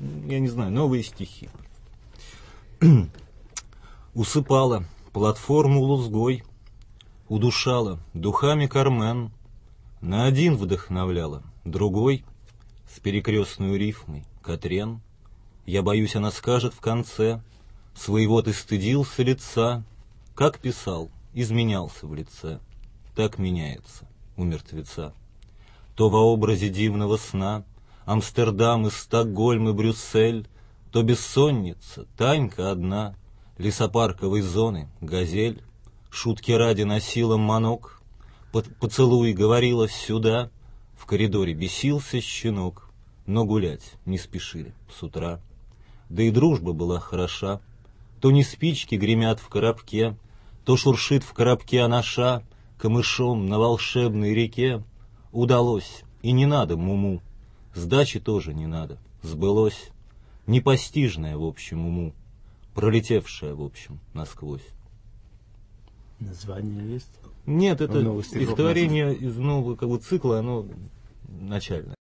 я не знаю, новые стихи. Усыпала платформу лузгой, Удушала духами Кармен, На один вдохновляла, другой С перекрестную рифмой Катрен. Я боюсь, она скажет в конце, Своего ты стыдился лица, Как писал, изменялся в лице, Так меняется у мертвеца. То во образе дивного сна — Амстердам и Стокгольм и Брюссель, то бессонница, Танька одна, лесопарковой зоны, газель, шутки ради носила манок, под поцелуй говорила сюда, в коридоре бесился щенок, но гулять не спешили с утра. Да и дружба была хороша, то не спички гремят в коробке, то шуршит в коробке анаша, камышом на волшебной реке. Удалось, и не надо муму. -му. Сдачи тоже не надо. Сбылось. Непостижное, в общем, уму. Пролетевшее, в общем, насквозь. Название есть? Нет, это ну, из творения, из нового как бы, цикла, оно начальное.